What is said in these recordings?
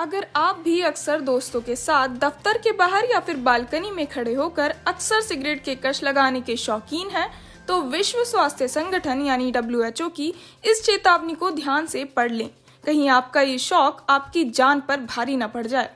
अगर आप भी अक्सर दोस्तों के साथ दफ्तर के बाहर या फिर बालकनी में खड़े होकर अक्सर सिगरेट के कश लगाने के शौकीन हैं तो विश्व स्वास्थ्य संगठन यानी डब्ल्यू की इस चेतावनी को ध्यान से पढ़ लें कहीं आपका ये शौक आपकी जान पर भारी न पड़ जाए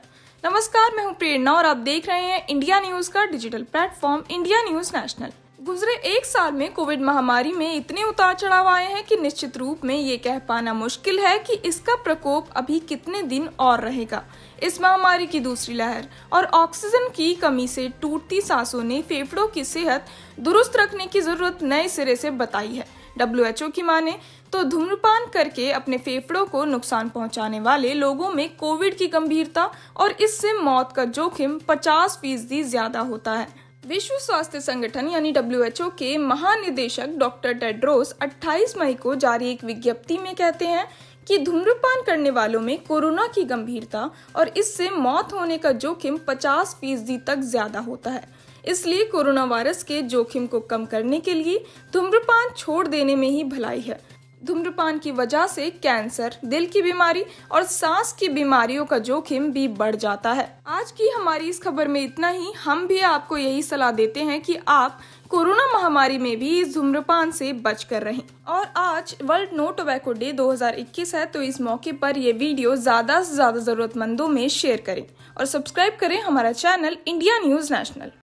नमस्कार मैं हूँ प्रेरणा और आप देख रहे हैं इंडिया न्यूज का digital platform India News national गुजरे एक साल में कोविड महामारी में इतने उतार चढ़ाव आए हैं कि निश्चित रूप में ये कह पाना मुश्किल है कि इसका प्रकोप अभी कितने दिन और रहेगा इस महामारी की दूसरी लहर और ऑक्सीजन की कमी से टूटती सांसों ने फेफड़ों की सेहत दुरुस्त रखने की जरूरत नए सिरे से बताई है डब्ल्यू की माने तो धूम्रपान करके अपने फेफड़ों को नुकसान पहुंचाने वाले लोगों में कोविड की गंभीरता और इससे मौत का जोखिम 50 फीसदी ज्यादा होता है विश्व स्वास्थ्य संगठन यानी डब्ल्यू के महानिदेशक डॉक्टर टेड्रोस 28 मई को जारी एक विज्ञप्ति में कहते हैं कि धूम्रपान करने वालों में कोरोना की गंभीरता और इससे मौत होने का जोखिम 50 फीसदी तक ज्यादा होता है इसलिए कोरोना वायरस के जोखिम को कम करने के लिए धूम्रपान छोड़ देने में ही भलाई है धूम्रपान की वजह से कैंसर दिल की बीमारी और सांस की बीमारियों का जोखिम भी बढ़ जाता है आज की हमारी इस खबर में इतना ही हम भी आपको यही सलाह देते हैं कि आप कोरोना महामारी में भी इस धूम्रपान से बच कर रहें और आज वर्ल्ड नो टोबैको डे 2021 है तो इस मौके पर ये वीडियो ज्यादा से ज्यादा जरूरतमंदों में शेयर करें और सब्सक्राइब करें हमारा चैनल इंडिया न्यूज नेशनल